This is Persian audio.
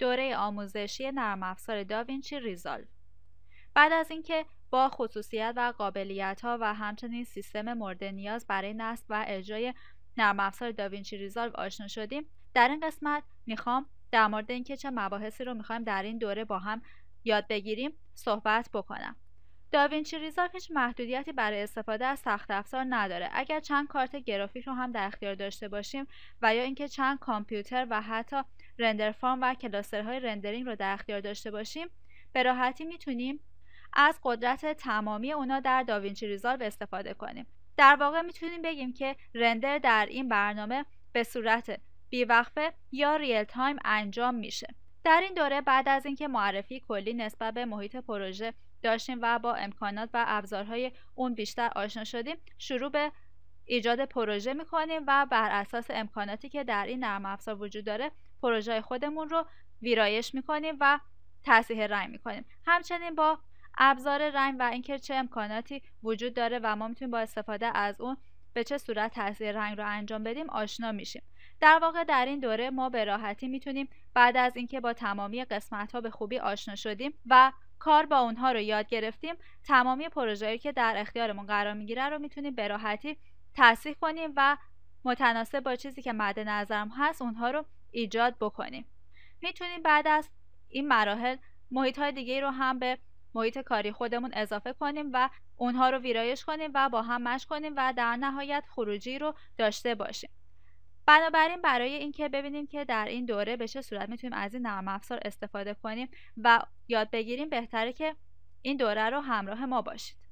دوره آموزشی نرم افزار داوینچی ریزالو بعد از اینکه با خصوصیت و قابلیت ها و همچنین سیستم مورد نیاز برای نصب و اجرای نرم افزار داوینچی ریزالو آشنا شدیم در این قسمت میخوام در مورد اینکه چه مباحثی رو میخوایم در این دوره با هم یاد بگیریم صحبت بکنم داوینچی ریزال هیچ محدودیتی برای استفاده از سخت افزار نداره اگر چند کارت گرافیک رو هم در اختیار داشته باشیم و یا اینکه چند کامپیوتر و حتی رندر فارم و های رندرینگ رو در اختیار داشته باشیم به راحتی میتونیم از قدرت تمامی اونا در داوینچی ریزالو استفاده کنیم در واقع میتونیم بگیم که رندر در این برنامه به صورت بیوقفه یا ریل تایم انجام میشه در این دوره بعد از اینکه معرفی کلی نسبت به محیط پروژه داشتیم و با امکانات و ابزارهای اون بیشتر آشنا شدیم شروع به ایجاد پروژه میکنیم و بر اساس امکاناتی که در این نرم افزار وجود داره پروژه خودمون رو ویرایش میکنیم و تصحیح رنگ میکنیم همچنین با ابزار رنگ و اینکه چه امکاناتی وجود داره و ما میتونیم با استفاده از اون به چه صورت تصحیح رنگ رو انجام بدیم آشنا میشیم در واقع در این دوره ما به راحتی میتونیم بعد از اینکه با تمامی قسمت ها به خوبی آشنا شدیم و کار با اونها رو یاد گرفتیم تمامی پروژه‌ای که در اختیارمون قرار میگیره رو میتونیم به راحتی تصحیح کنیم و متناسب با چیزی که مد نظرم هست اونها رو ایجاد بکنیم میتونیم بعد از این مراحل محیط های دیگه رو هم به محیط کاری خودمون اضافه کنیم و اونها رو ویرایش کنیم و با هم مش کنیم و در نهایت خروجی رو داشته باشیم بنابراین برای اینکه ببینیم که در این دوره به چه صورت میتونیم از این نرم افزار استفاده کنیم و یاد بگیریم بهتره که این دوره رو همراه ما باشید